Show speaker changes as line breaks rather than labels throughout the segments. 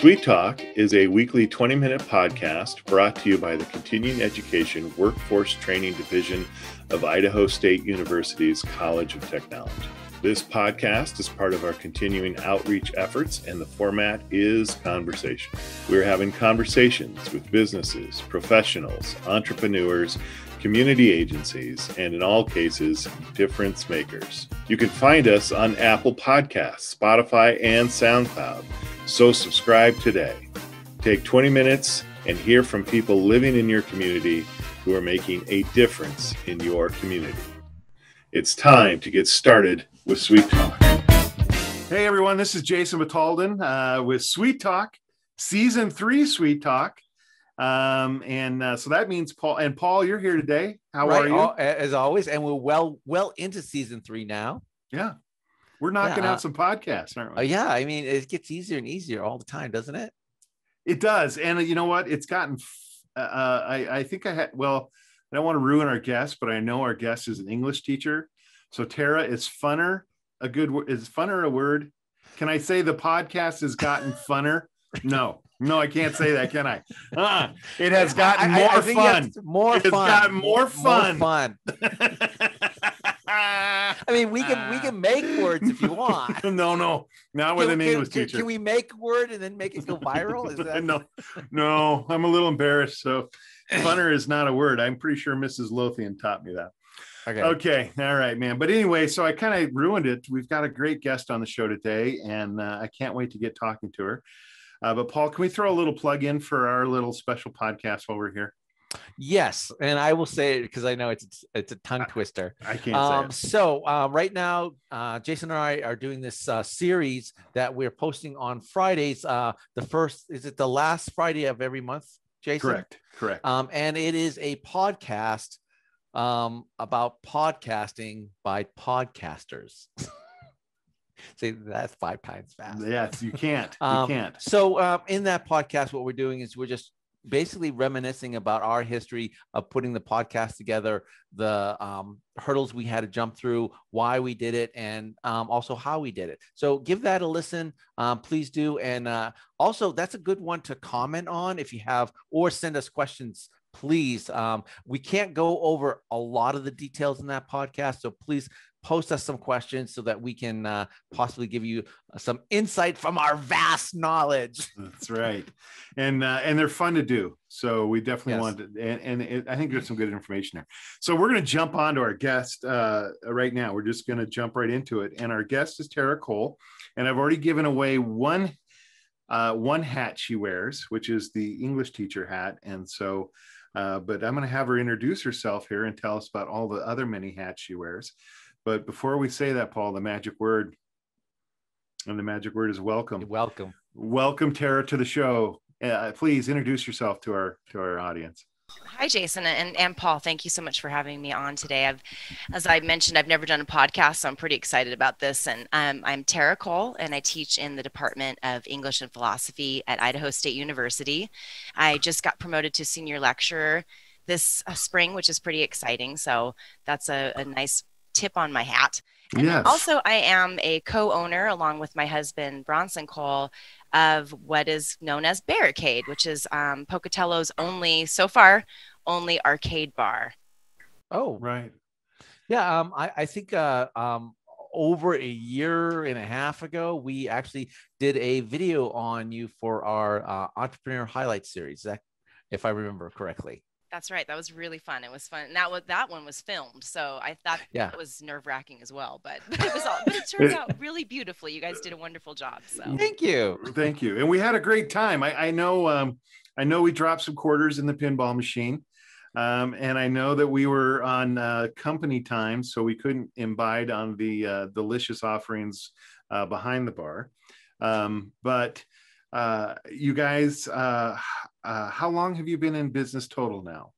Sweet Talk is a weekly 20 minute podcast brought to you by the Continuing Education Workforce Training Division of Idaho State University's College of Technology. This podcast is part of our continuing outreach efforts, and the format is conversation. We're having conversations with businesses, professionals, entrepreneurs, community agencies, and in all cases, difference makers. You can find us on Apple Podcasts, Spotify, and SoundCloud, so subscribe today. Take 20 minutes and hear from people living in your community who are making a difference in your community. It's time to get started with Sweet Talk. Hey everyone, this is Jason Metalden uh, with Sweet Talk, Season 3 Sweet Talk. Um, and uh, so that means Paul and Paul, you're here today. How right, are you? All,
as always, and we're well well into season three now. Yeah, we're knocking yeah. out uh, some
podcasts,
aren't we? Uh, yeah, I mean, it gets easier and easier all the time, doesn't it?
It does, and uh, you know what? It's gotten. Uh, uh, I I think I had well. I don't want to ruin our guest, but I know our guest is an English teacher. So Tara is funner. A good is funner a word? Can I say the podcast has gotten funner? No. No, I can't say that, can I? Uh, it has gotten more I, I fun. More it's fun. Got more fun. More fun.
I mean, we can we can make words if
you want. no, no, not with can, an English can, teacher. Can we
make word and then make it go viral? Is that
no, no? I'm a little embarrassed. So, funner is not a word. I'm pretty sure Mrs. Lothian taught me that. Okay. Okay. All right, man. But anyway, so I kind of ruined it. We've got a great guest on the show today, and uh, I can't wait to get talking to her. Uh, but Paul, can we throw a little plug in for our little special podcast while we're here?
Yes, and I will say it because I know it's it's a tongue twister. I, I can't um, say it. So uh, right now, uh, Jason and I are doing this uh, series that we're posting on Fridays. Uh, the first is it the last Friday of every month, Jason? Correct. Correct. Um, and it is a podcast um, about podcasting by podcasters. say that's five times fast. Yes, you can't. um, you can't. So uh, in that podcast, what we're doing is we're just basically reminiscing about our history of putting the podcast together, the um, hurdles we had to jump through, why we did it, and um, also how we did it. So give that a listen. Um, please do. And uh, also, that's a good one to comment on if you have, or send us questions. Please, um, we can't go over a lot of the details in that podcast. So please post us some questions so that we can uh, possibly give you uh, some insight from our vast knowledge. That's right,
and uh, and they're fun to do. So we definitely yes. want to, and, and it, I think there's some good information there. So we're going to jump on to our guest uh, right now. We're just going to jump right into it, and our guest is Tara Cole, and I've already given away one. Uh, one hat she wears, which is the English teacher hat. And so, uh, but I'm going to have her introduce herself here and tell us about all the other many hats she wears. But before we say that, Paul, the magic word, and the magic word is welcome. Welcome. Welcome, Tara, to the show. Uh, please introduce yourself to our to our audience.
Hi, Jason and, and Paul. Thank you so much for having me on today. I've, as I mentioned, I've never done a podcast, so I'm pretty excited about this. And um, I'm Tara Cole, and I teach in the Department of English and Philosophy at Idaho State University. I just got promoted to senior lecturer this uh, spring, which is pretty exciting. So that's a, a nice tip on my hat. And yes. also, I am a co owner, along with my husband, Bronson Cole, of what is known as Barricade, which is um, Pocatello's only, so far, only arcade bar.
Oh, right. Yeah, um, I, I, think uh, um, over a year and a half ago, we actually did a video on you for our uh, Entrepreneur Highlight series, that, if I remember correctly.
That's right. That was really fun. It was fun. And that was that one was filmed, so I thought yeah. that was nerve wracking as well. But, it was all. But it turned out really beautifully. You guys did a wonderful job. So thank
you, thank you, and we had a great time. I, I know, um, I know, we dropped some quarters in the pinball machine, um, and I know that we were on uh, company time, so we couldn't imbibe on the uh, delicious offerings uh, behind the bar, um, but uh, you guys, uh, uh, how long have you been in business total now?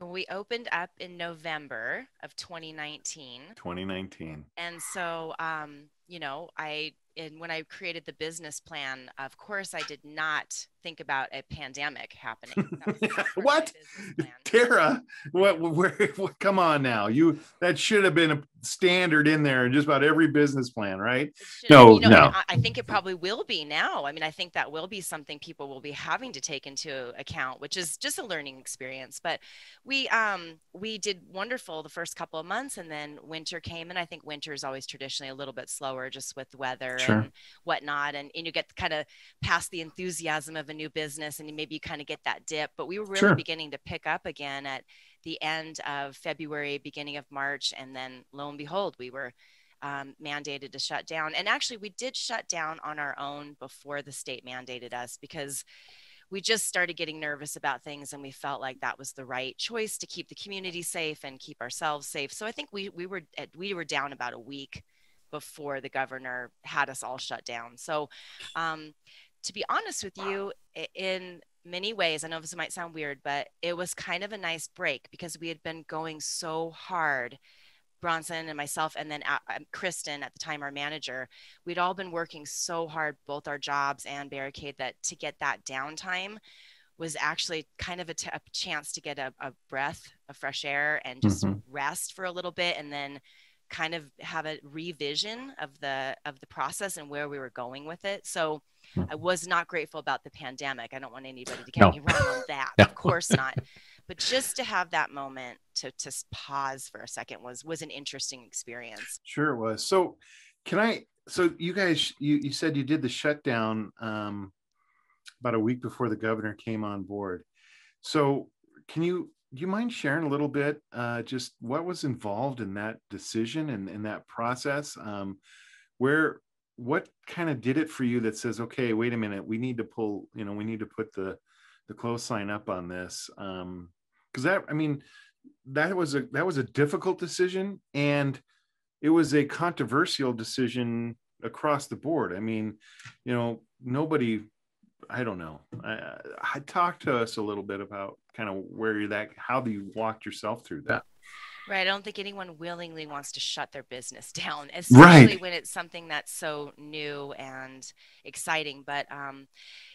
We opened up in November of 2019.
2019.
And so, um, you know, I, and when I created the business plan, of course, I did not think about a pandemic happening.
what, Tara? What, where, what? Come on now, you that should have been a standard in there in just about every business plan, right? No, you know, no. I,
I think it probably will be now. I mean, I think that will be something people will be having to take into account, which is just a learning experience. But we um, we did wonderful the first couple of months, and then winter came, and I think winter is always traditionally a little bit slower, just with weather sure. and whatnot, and and you get kind of past the enthusiasm of a new business and maybe you kind of get that dip. But we were really sure. beginning to pick up again at the end of February, beginning of March. And then lo and behold, we were um, mandated to shut down. And actually, we did shut down on our own before the state mandated us because we just started getting nervous about things and we felt like that was the right choice to keep the community safe and keep ourselves safe. So I think we we were at, we were down about a week before the governor had us all shut down. So um, to be honest with you, in many ways, I know this might sound weird, but it was kind of a nice break because we had been going so hard. Bronson and myself, and then uh, um, Kristen at the time, our manager, we'd all been working so hard, both our jobs and Barricade, that to get that downtime was actually kind of a, t- a chance to get a, a breath of fresh air and just mm-hmm. rest for a little bit and then kind of have a revision of the of the process and where we were going with it. So hmm. I was not grateful about the pandemic. I don't want anybody to get no. me wrong on that. no. Of course not. But just to have that moment to to pause for a second was was an interesting experience.
Sure it was. So can I so you guys you you said you did the shutdown um about a week before the governor came on board. So can you do you mind sharing a little bit uh, just what was involved in that decision and in that process? Um, where what kind of did it for you that says, okay, wait a minute, we need to pull, you know, we need to put the the close sign up on this. Um, because that, I mean, that was a that was a difficult decision and it was a controversial decision across the board. I mean, you know, nobody I don't know. I, I talk to us a little bit about kind of where you that, how you walked yourself through that.
Right. I don't think anyone willingly wants to shut their business down, especially right. when it's something that's so new and exciting. But, um,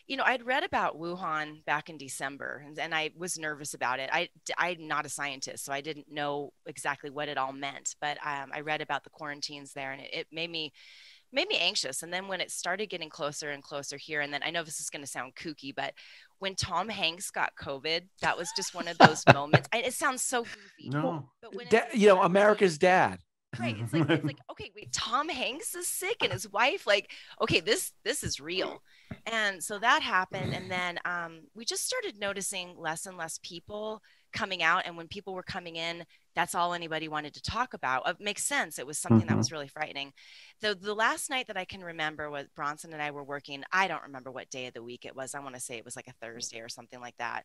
you know, I'd read about Wuhan back in December and, and, I was nervous about it. I, I'm not a scientist, so I didn't know exactly what it all meant, but um, I read about the quarantines there and it, it made me made me anxious. And then when it started getting closer and closer here, and then I know this is going to sound kooky, but when Tom Hanks got COVID, that was just one of those moments. I, it sounds so goofy. No, but when
da- you know, America's dad. Right. It's like, it's like,
okay, wait, Tom Hanks is sick and his wife, like, okay, this, this is real. And so that happened. And then um, we just started noticing less and less people coming out. And when people were coming in, that's all anybody wanted to talk about. It makes sense. It was something mm-hmm. that was really frightening. The, the last night that I can remember was Bronson and I were working. I don't remember what day of the week it was. I want to say it was like a Thursday or something like that.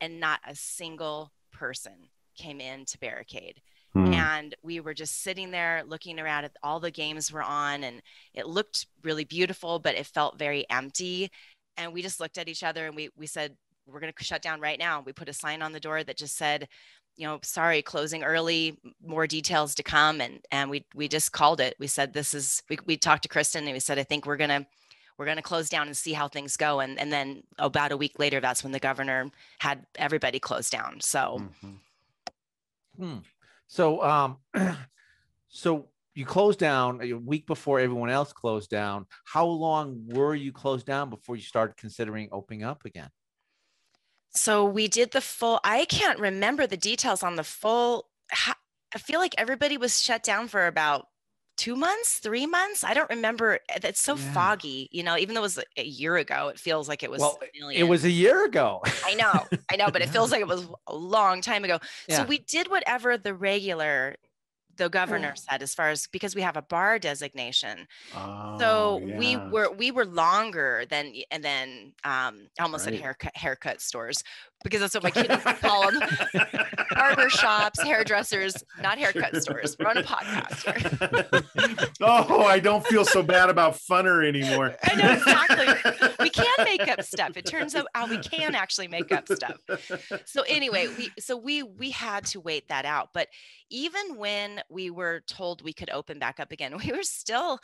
And not a single person came in to barricade. Mm. And we were just sitting there looking around at all the games were on, and it looked really beautiful, but it felt very empty. And we just looked at each other and we, we said, We're going to shut down right now. We put a sign on the door that just said, you know, sorry, closing early, more details to come. And and we we just called it. We said this is we we talked to Kristen and we said, I think we're gonna we're gonna close down and see how things go. And and then about a week later, that's when the governor had everybody close down. So
mm-hmm. hmm. so um so you closed down a week before everyone else closed down. How long were you closed down before you started considering opening up again?
so we did the full i can't remember the details on the full i feel like everybody was shut down for about two months three months i don't remember it's so yeah. foggy you know even though it was a year ago it feels like it was well, it was
a year ago
i know i know but yeah. it feels like it was a long time ago yeah. so we did whatever the regular the governor said as far as because we have a bar designation
oh, so yeah. we were
we were longer than and then um, almost right. at haircut haircut stores because that's what my kids call them. Barber shops, hairdressers, not haircut stores. We're on a podcast.
oh, I don't feel so bad about funner anymore. I know
exactly. We can make up stuff. It turns out oh, we can actually make up stuff. So anyway, we so we we had to wait that out. But even when we were told we could open back up again, we were still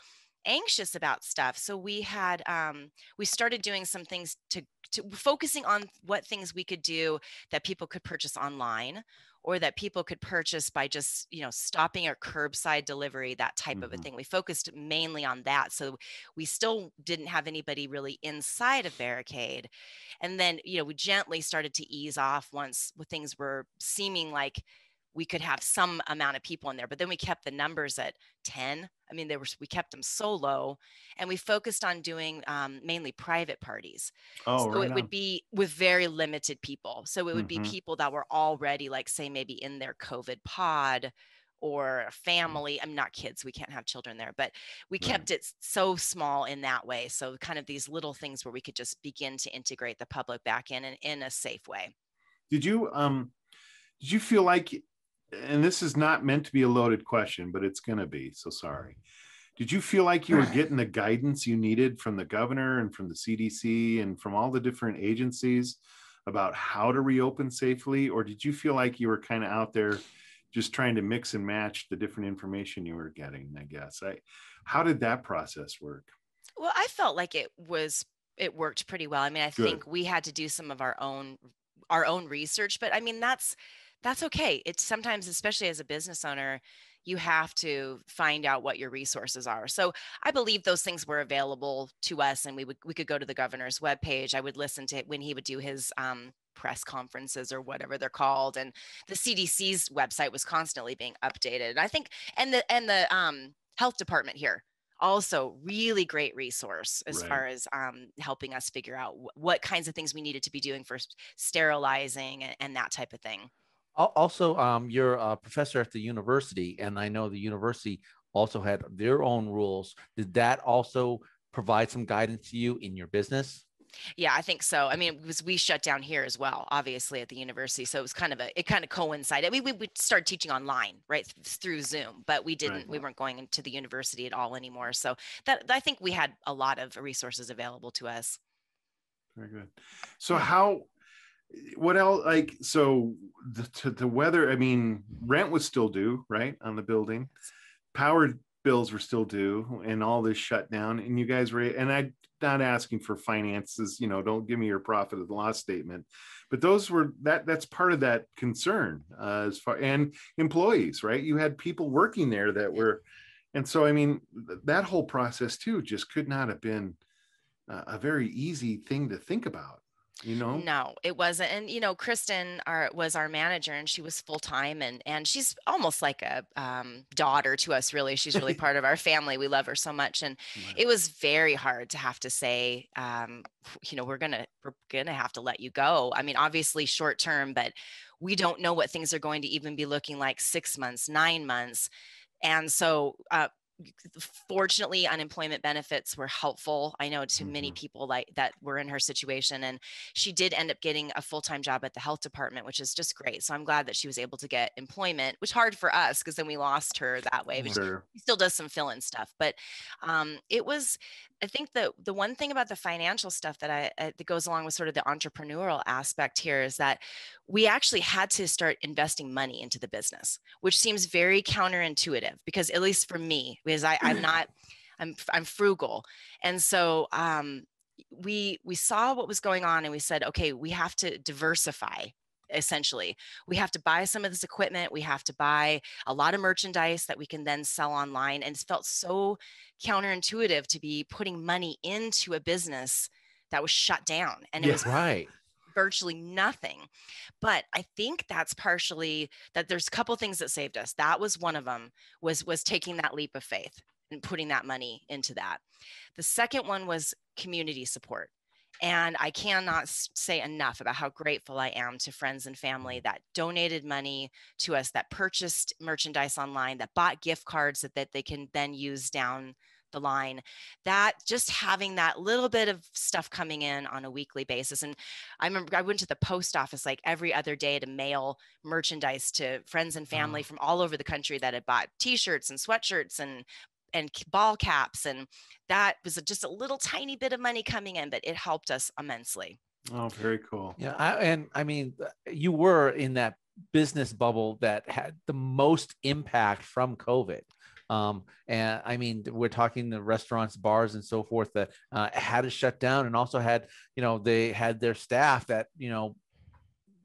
anxious about stuff so we had um, we started doing some things to, to focusing on what things we could do that people could purchase online or that people could purchase by just you know stopping our curbside delivery that type mm-hmm. of a mm-hmm. thing we focused mainly on that so we still didn't have anybody really inside of barricade and then you know we gently started to ease off once things were seeming like we could have some amount of people in there but then we kept the numbers at 10 i mean they were we kept them so low and we focused on doing um, mainly private parties
oh, so right it on. would
be with very limited people so it would mm-hmm. be people that were already like say maybe in their covid pod or family i'm not kids we can't have children there but we right. kept it so small in that way so kind of these little things where we could just begin to integrate the public back in and in a safe way
did you um did you feel like and this is not meant to be a loaded question, but it's going to be. So sorry. Did you feel like you were getting the guidance you needed from the governor and from the CDC and from all the different agencies about how to reopen safely? Or did you feel like you were kind of out there just trying to mix and match the different information you were getting? I guess. I, how did that process
work?
Well, I felt like it was it worked pretty well. I mean, I Good. think we had to do some of our own our own research but i mean that's that's okay. It's sometimes, especially as a business owner, you have to find out what your resources are. So I believe those things were available to us, and we would we could go to the governor's webpage. I would listen to when he would do his um, press conferences or whatever they're called, and the CDC's website was constantly being updated. And I think and the and the um, health department here also really great resource as right. far as um, helping us figure out what kinds of things we needed to be doing for sterilizing and, and that type of thing
also, um, you're a professor at the university, and I know the university also had their own rules. Did that also provide some guidance to you in your business?
Yeah, I think so. I mean, it was we shut down here as well, obviously at the university. So it was kind of a it kind of coincided. We we would teaching online, right, through Zoom, but we didn't. Right. We weren't going into the university at all anymore. So that I think we had a lot of resources available to us.
Very good. So how what else like so the, to, the weather i mean rent was still due right on the building power bills were still due and all this shutdown and you guys were and i'm not asking for finances you know don't give me your profit and loss statement but those were that that's part of that concern uh, as far and employees right you had people working there that were and so i mean that whole process too just could not have been a very easy thing to think about you know no
it wasn't and you know kristen our, was our manager and she was full-time and and she's almost like a um, daughter to us really she's really part of our family we love her so much and it was very hard to have to say um, you know we're gonna we're gonna have to let you go i mean obviously short term but we don't know what things are going to even be looking like six months nine months and so uh, fortunately unemployment benefits were helpful i know to mm-hmm. many people like that were in her situation and she did end up getting a full-time job at the health department which is just great so i'm glad that she was able to get employment which hard for us because then we lost her that way but sure. she still does some fill-in stuff but um, it was i think that the one thing about the financial stuff that i uh, that goes along with sort of the entrepreneurial aspect here is that we actually had to start investing money into the business which seems very counterintuitive because at least for me because I, I'm not, I'm, I'm frugal. And so um, we, we saw what was going on and we said, okay, we have to diversify essentially. We have to buy some of this equipment. We have to buy a lot of merchandise that we can then sell online. And it felt so counterintuitive to be putting money into a business that was shut down. And it yeah, was right virtually nothing. But I think that's partially that there's a couple things that saved us. That was one of them was was taking that leap of faith and putting that money into that. The second one was community support. And I cannot say enough about how grateful I am to friends and family mm-hmm. that donated money to us, that purchased merchandise online, that bought gift cards that, that they can then use down the line that just having that little bit of stuff coming in on a weekly basis and i remember i went to the post office like every other day to mail merchandise to friends and family oh. from all over the country that had bought t-shirts and sweatshirts and and ball caps and that was just a little tiny bit of money coming in but it helped us immensely
oh very cool yeah I, and i mean uh, you were in that business bubble that had the most impact from covid um, and I mean, we're talking the restaurants, bars, and so forth that uh, had to shut down, and also had you know they had their staff that you know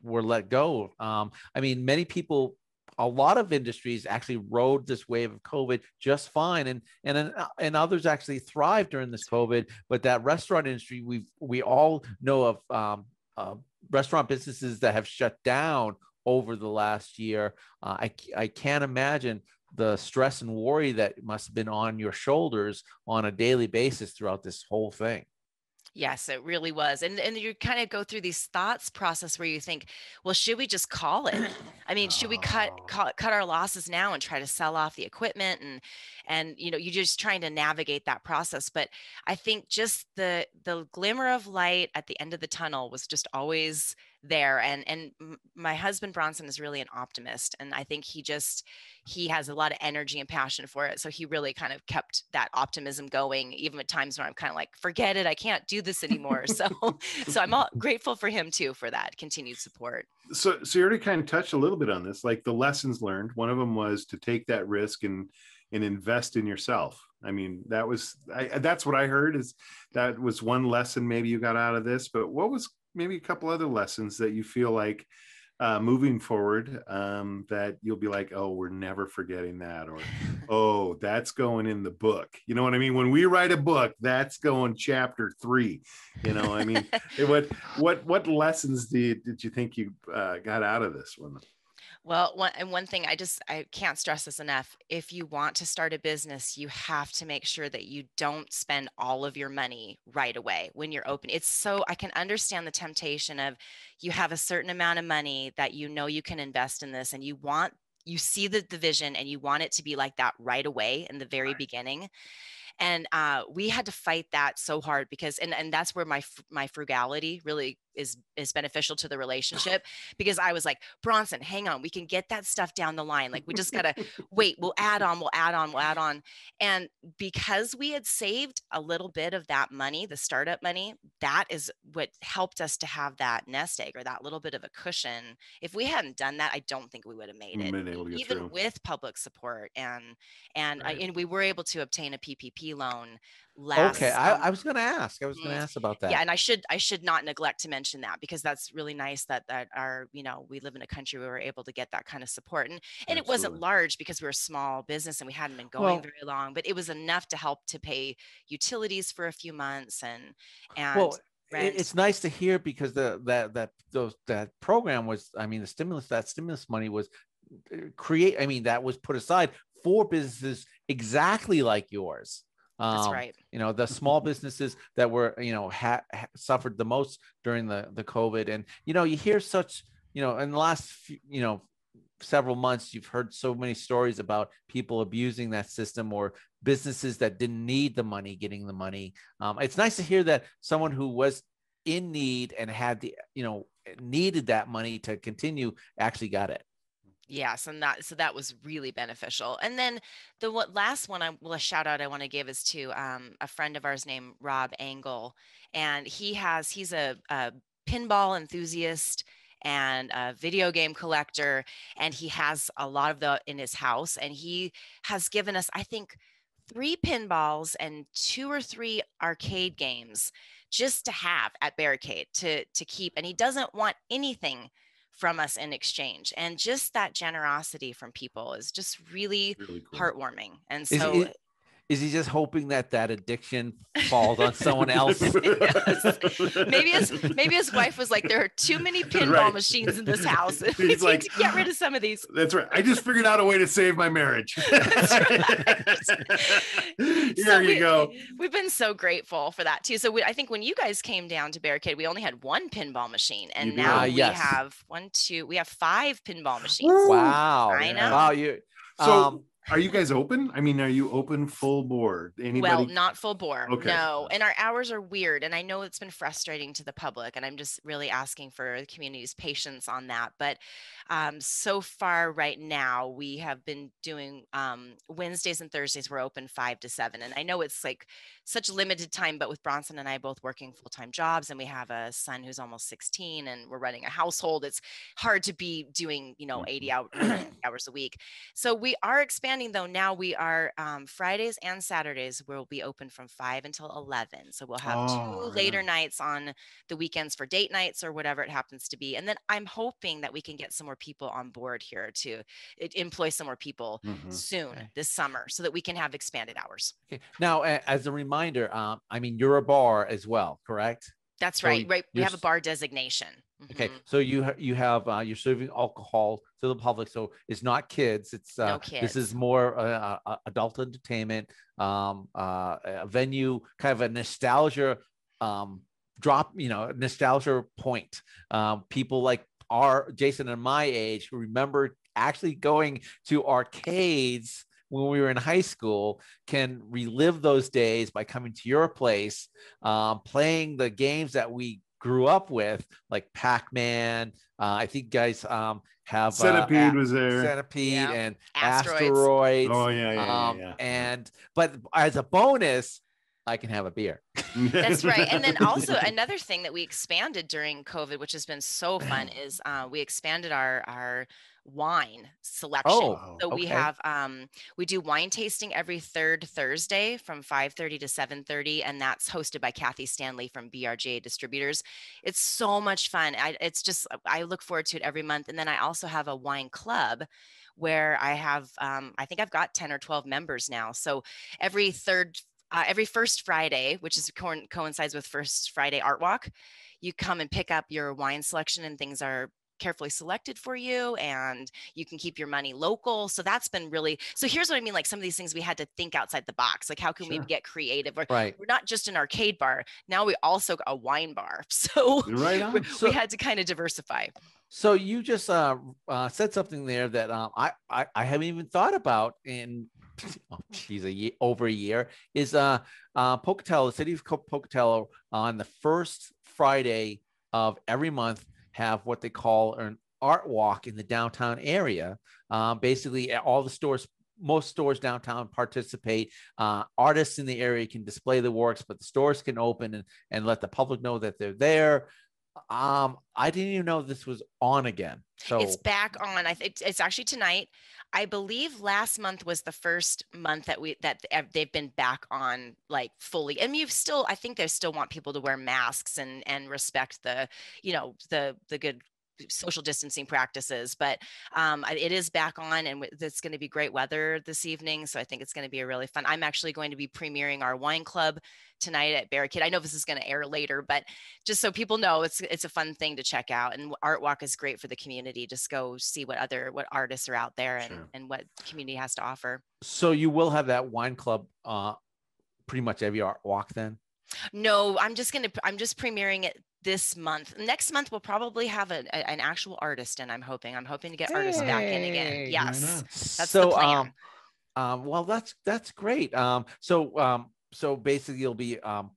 were let go. Um, I mean, many people a lot of industries actually rode this wave of COVID just fine, and and uh, and others actually thrived during this COVID. But that restaurant industry, we we all know of um, uh, restaurant businesses that have shut down over the last year. Uh, I I can't imagine the stress and worry that must have been on your shoulders on a daily basis throughout this whole thing.
Yes, it really was. And and you kind of go through these thoughts process where you think, well, should we just call it? I mean, should we cut, ah. cut cut our losses now and try to sell off the equipment and and you know, you're just trying to navigate that process, but I think just the the glimmer of light at the end of the tunnel was just always there and and my husband Bronson is really an optimist and I think he just he has a lot of energy and passion for it so he really kind of kept that optimism going even at times when I'm kind of like forget it I can't do this anymore so so I'm all grateful for him too for that continued support
so so you already kind of touched a little bit on this like the lessons learned one of them was to take that risk and and invest in yourself i mean that was I, that's what i heard is that was one lesson maybe you got out of this but what was maybe a couple other lessons that you feel like uh, moving forward um, that you'll be like, oh, we're never forgetting that, or oh, that's going in the book. You know what I mean? When we write a book, that's going chapter three. You know, I mean, what what what lessons did did you think you uh, got out of this one?
Well, one, and one thing I just I can't stress this enough. If you want to start a business, you have to make sure that you don't spend all of your money right away when you're open. It's so I can understand the temptation of you have a certain amount of money that you know you can invest in this and you want you see the, the vision and you want it to be like that right away in the very right. beginning and uh, we had to fight that so hard because and and that's where my my frugality really is is beneficial to the relationship because I was like Bronson, hang on, we can get that stuff down the line. Like we just gotta wait. We'll add on. We'll add on. We'll add on. And because we had saved a little bit of that money, the startup money, that is what helped us to have that nest egg or that little bit of a cushion. If we hadn't done that, I don't think we would have made it. Even through. with public support and and uh, right. uh, and we were able to obtain a PPP loan last. Okay, I, um, I
was going to ask. I was going to mm, ask about that. Yeah, and I
should I should not neglect to mention that because that's really nice that that our you know we live in a country where we're able to get that kind of support and and Absolutely. it wasn't large because we were a small business and we hadn't been going well, very long, but it was enough to help to pay utilities for a few months and and. Well, Rent. It's
nice to hear because the that that those that program was I mean the stimulus that stimulus money was uh, create I mean that was put aside for businesses exactly like yours. Um, That's right. You know, the small businesses that were, you know, ha- ha- suffered the most during the, the COVID. And, you know, you hear such, you know, in the last, few, you know, several months, you've heard so many stories about people abusing that system or businesses that didn't need the money getting the money. Um, it's nice to hear that someone who was in need and had the, you know, needed that money to continue actually got it
yes and that so that was really beneficial and then the what last one i will a shout out i want to give is to um, a friend of ours named rob angle and he has he's a, a pinball enthusiast and a video game collector and he has a lot of the in his house and he has given us i think three pinballs and two or three arcade games just to have at barricade to to keep and he doesn't want anything from us in exchange. And just that generosity from people is just really, really cool. heartwarming. And so is,
is he just hoping that that addiction falls on someone else? yes.
Maybe his maybe his wife was like, "There are too many pinball right. machines in this house. He's like, to get rid of some of these." That's right.
I just figured out a way to save my marriage. Right. Here so you we, go.
We've been so grateful for that too. So we, I think when you guys came down to Barricade, we only had one pinball machine, and now
ah, we have
one, two, we have five pinball machines. Wow! I know. Wow,
you.
So um, are you guys open? I mean, are you open full bore? Anybody? Well,
not full bore. Okay. No. And our hours are weird. And I know it's been frustrating to the public. And I'm just really asking for the community's patience on that. But um, so far, right now, we have been doing um, Wednesdays and Thursdays, we're open five to seven. And I know it's like such limited time, but with Bronson and I both working full time jobs, and we have a son who's almost 16 and we're running a household, it's hard to be doing, you know, 80 mm-hmm. hours a week. So we are expanding though. Now we are um, Fridays and Saturdays will be open from five until eleven. So we'll have oh, two later nights on the weekends for date nights or whatever it happens to be. And then I'm hoping that we can get some more people on board here to it, employ some more people
mm-hmm. soon okay.
this summer, so that we can have expanded hours.
Okay. Now, as a reminder, um, I mean you're a bar as well, correct? That's so right. Right. We have a
bar designation.
Mm-hmm. Okay, so you you have uh, you're serving alcohol to the public, so it's not kids. It's uh, no kids. this is more uh, uh, uh, adult entertainment, um, uh, a venue, kind of a nostalgia um, drop. You know, nostalgia point. Um, people like our Jason and my age remember actually going to arcades when we were in high school can relive those days by coming to your place, um, playing the games that we grew up with, like Pac Man. Uh, I think guys um, have uh, Centipede uh, was there, Centipede yeah. and Asteroids. Asteroids. Oh yeah, yeah, um, yeah, And but as a bonus, I can have a beer. That's right. And then also another
thing that we expanded during COVID, which has been so fun, is uh, we expanded our our wine selection. Oh, so okay. we have um, we do wine tasting every third Thursday from 5:30 to 7:30, and that's hosted by Kathy Stanley from BRGA Distributors. It's so much fun. I, it's just I look forward to it every month, and then I also have a wine club where I have um, I think I've got 10 or 12 members now. So every third uh, every first Friday, which is co- coincides with First Friday Art Walk, you come and pick up your wine selection, and things are carefully selected for you and you can keep your money local so that's been really so here's what i mean like some of these things we had to think outside the box like how can sure. we get creative right. we're not just an arcade bar now we also got a wine bar so, right so we had to kind of
diversify so you just uh, uh, said something there that um, I, I, I haven't even thought about in oh, geez, a year, over a year is uh, uh, Pocatello, the city of Pocatello, on the first Friday of every month have what they call an art walk in the downtown area. Um, basically, all the stores most stores downtown participate. Uh, artists in the area can display the works, but the stores can open and, and let the public know that they're there. Um, I didn't even know this was on again. So it's
back on. I think it's actually tonight. I believe last month was the first month that we that they've been back on like fully. And you've still I think they still want people to wear masks and and respect the, you know, the the good social distancing practices. But um, it is back on, and it's going to be great weather this evening. So I think it's going to be a really fun. I'm actually going to be premiering our wine club tonight at Barricade. I know this is going to air later, but just so people know, it's it's a fun thing to check out. And Art Walk is great for the community. Just go see what other what artists are out there and sure. and what community has to offer.
So you will have that wine club uh, pretty much every Art Walk then.
No, I'm just gonna I'm just premiering it this month. Next month we'll probably have a, a, an actual artist, and I'm hoping I'm hoping to get hey, artists back in again. Yes, that's so, the plan.
Um, um, well, that's that's great. Um, so um, so basically, you'll be um,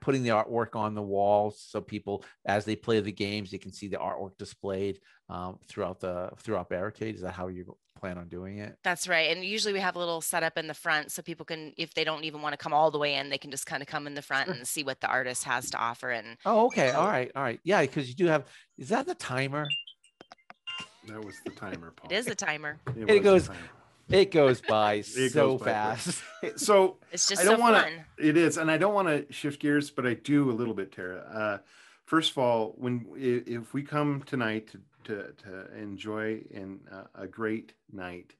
putting the artwork on the walls so people, as they play the games, they can see the artwork displayed um, throughout the throughout Barricade. Is that how you plan on doing it.
That's right. And usually we have a little setup in the front so people can, if they don't even want to come all the way in, they can just kind of come in the front sure. and see what the artist has to offer. And
oh, okay. All right. All right. Yeah. Cause you do have, is that the timer? That was the timer. Paul. It is a timer. It, it goes. It goes by it so goes by fast.
Quick. so it's just I don't so want
to. It is, and I don't
want to shift gears, but I do a little bit, Tara. Uh, first of all, when if we come tonight to to, to enjoy in a great night.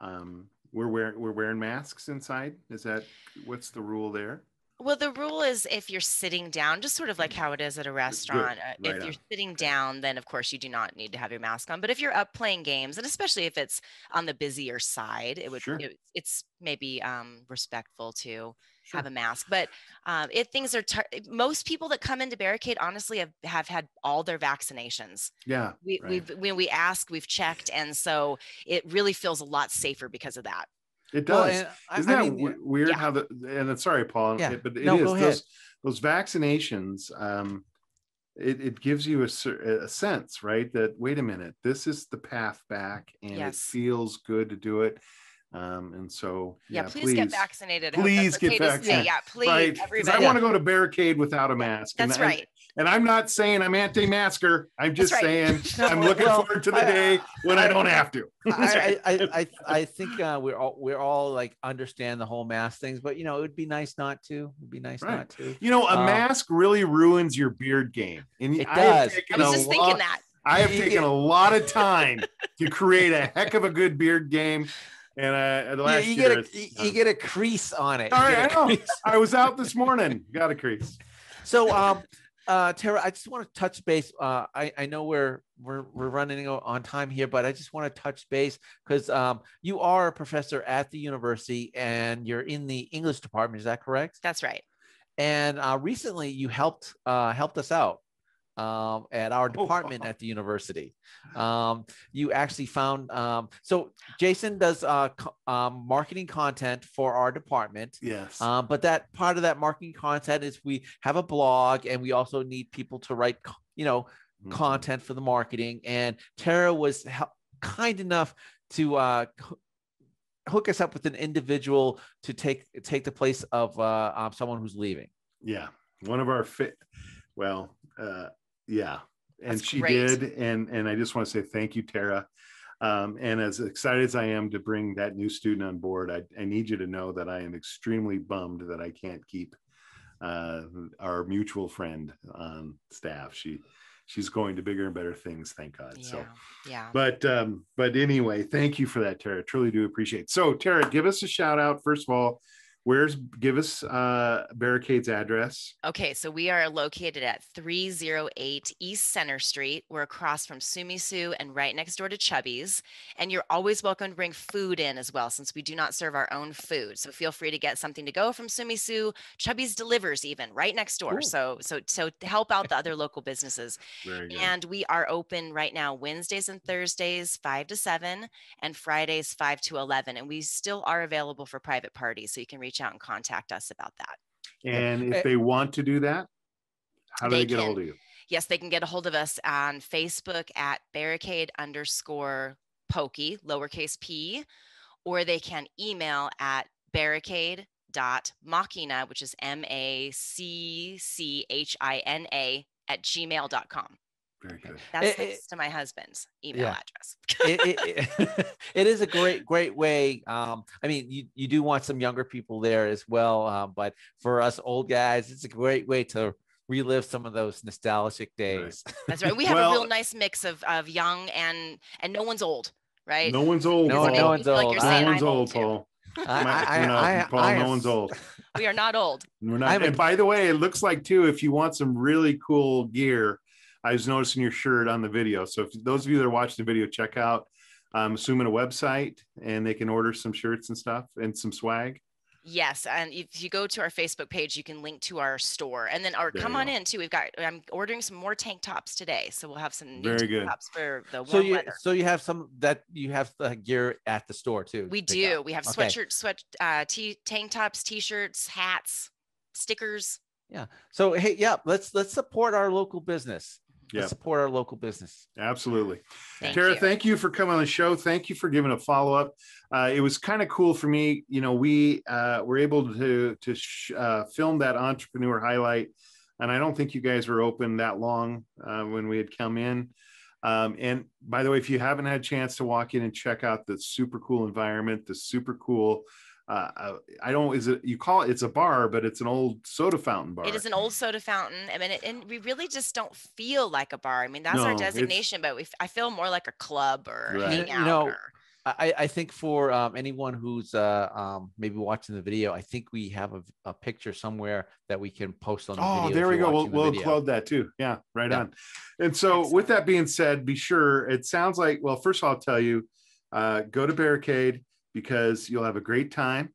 Um, we're wearing we're wearing masks inside. Is that what's the rule there?
Well, the rule is if you're sitting down, just sort of like how it is at a restaurant, uh, right if you're on. sitting down, then of course you do not need to have your mask on. But if you're up playing games, and especially if it's on the busier side, it would sure. it, it's maybe um, respectful to sure. have a mask. But um, it things are tar- most people that come into Barricade honestly have, have had all their vaccinations. Yeah, we right. we've, when we ask, we've checked, and so it really feels a lot safer because of that.
It does. Well, Isn't I, that mean, w- weird? Yeah. How the and sorry, Paul. Yeah. It, but it no, is those, those, vaccinations. Um, it, it, gives you a, a, sense, right? That wait a minute, this is the path back, and yes. it feels good to do it. Um, and so, yeah, yeah please, please, get vaccinated. Please get vaccinated. Yeah, please. Right? Everybody. I want to go to barricade without a mask. That's and right. I, and I'm not saying I'm anti-masker. I'm just right. saying no, I'm looking well, forward to the I, day when I, I, don't have to. I,
I, I, think uh, we're all we're all like understand the whole mask things, but you know it would be nice not to. It'd be nice right. not to. You know, a um, mask
really ruins your beard game. And it does. I was just lot, thinking that. I have taken a lot of time to create a heck of a good beard game.
And I, uh, the last yeah, you year, get a, you, you get a crease on it. All right, I know. I was out this morning. Got a crease. So, um, uh, Tara, I just want to touch base. Uh, I, I know we're, we're, we're running on time here, but I just want to touch base because um, you are a professor at the university and you're in the English department. Is that correct? That's right. And uh, recently, you helped uh, helped us out um, at our department oh, wow. at the university. Um, you actually found um, so Jason does uh, co- um, marketing content for our department. Yes. Um, but that part of that marketing content is we have a blog and we also need people to write, you know, mm-hmm. content for the marketing. And Tara was he- kind enough to uh, hook us up with an individual to take take the place of uh, um, someone who's leaving. Yeah, one of our fit. Well, uh, yeah and she great. did
and and i just want to say thank you tara um, and as excited as i am to bring that new student on board I, I need you to know that i am extremely bummed that i can't keep uh, our mutual friend on staff she she's going to bigger and better things thank god yeah, so yeah but um, but anyway thank you for that tara truly do appreciate so tara give us a shout out first of all Where's give us uh, Barricade's address?
Okay, so we are located at 308 East Center Street. We're across from Sumisu and right next door to Chubby's. And you're always welcome to bring food in as well, since we do not serve our own food. So feel free to get something to go from Sumisu. Chubby's delivers even right next door. So so so help out the other local businesses. And we are open right now Wednesdays and Thursdays, five to seven, and Fridays five to eleven. And we still are available for private parties, so you can reach reach out and contact us about that.
And if uh, they want to do that,
how do they, they get can, hold of you? Yes, they can get a hold of us on Facebook at barricade underscore pokey, lowercase p, or they can email at barricade dot machina, which is M A C C H I N A at gmail.com.
Very good. That's it, it,
to my husband's email yeah. address.
it, it is a great, great way. Um, I mean, you, you do want some younger people there as well. Um, but for us old guys, it's a great way to relive some of those nostalgic days. Right. That's right. We have well, a real
nice mix of, of young and, and no one's old, right? No one's old. No, no one's old. Like no one's I'm old,
Paul. I, I, I, I, Paul, I, no one's old.
We are not old.
We're not. I'm and a, by the way, it looks like too, if you want some really cool gear, I was noticing your shirt on the video. So if those of you that are watching the video, check out I'm assuming a website and they can order some shirts and stuff and some swag.
Yes, and if you go to our Facebook page, you can link to our store, and then our there come on in too. We've got I'm ordering some more tank tops today, so we'll have some very good tops for the so you weather. so
you have some that you have the uh, gear at the store too. We to do. We have sweatshirts,
okay. sweat uh, t- tank tops, t-shirts, hats, stickers.
Yeah. So hey, yeah, let's let's support our local business yeah. support our local
business. Absolutely. Thank Tara, you. thank you for coming on the show. Thank you for giving a follow up. Uh, it was kind of cool for me. You know, we uh, were able to, to sh- uh, film that entrepreneur highlight, and I don't think you guys were open that long uh, when we had come in. Um, and by the way, if you haven't had a chance to walk in and check out the super cool environment, the super cool uh, uh, I don't is it you call it it's a bar, but it's an old soda
fountain bar. It is an
old soda fountain. I mean, it, and we really just don't feel like a bar. I mean, that's no, our designation, but we I feel more like a club or right. hangout. You know,
or... I, I think for um, anyone who's uh, um, maybe watching the video, I think we have a, a picture somewhere that we can post on. The oh, there we go. We'll, we'll that too. Yeah, right yeah. on.
And so, Excellent. with that being said, be sure. It sounds like well. First, of all, I'll tell you, uh, go to Barricade because you'll have a great time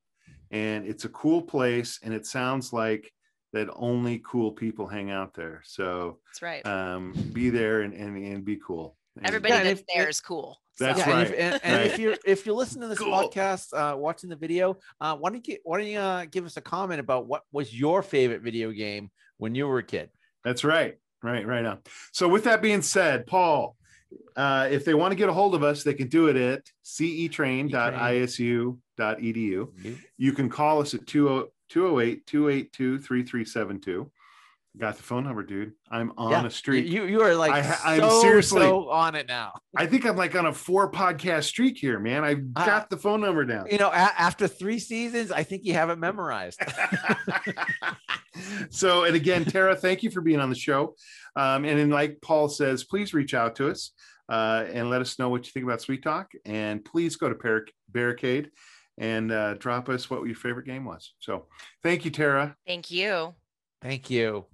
and it's a cool place and it sounds like that only cool people hang out there. So that's right. Um, be there and, and, and be cool. Everybody yeah, that's if,
there is cool. That's yeah, right. And, if, and, and right. if, you're if you're listening to this cool. podcast, uh, watching the video, uh, why don't you why don't you uh, give us a comment about what was your favorite video game when you were a kid? That's right,
right, right on. So
with that being said,
Paul, uh, if they want to get a hold of us, they can do it at cetrain.isu.edu. You can call us at 208 282 3372. Got the phone number, dude. I'm on yeah, a streak. You
you are like I, am seriously so on it now.
I think I'm like on a four podcast streak here, man. I've uh, got the phone number down. You know,
a- after three seasons, I think you have it memorized.
so, and again, Tara, thank you for being on the show. Um, and then, like Paul says, please reach out to us uh, and let us know what you think about Sweet Talk. And please go to Par- Barricade and uh, drop us what your favorite game was. So, thank you, Tara. Thank you.
Thank you.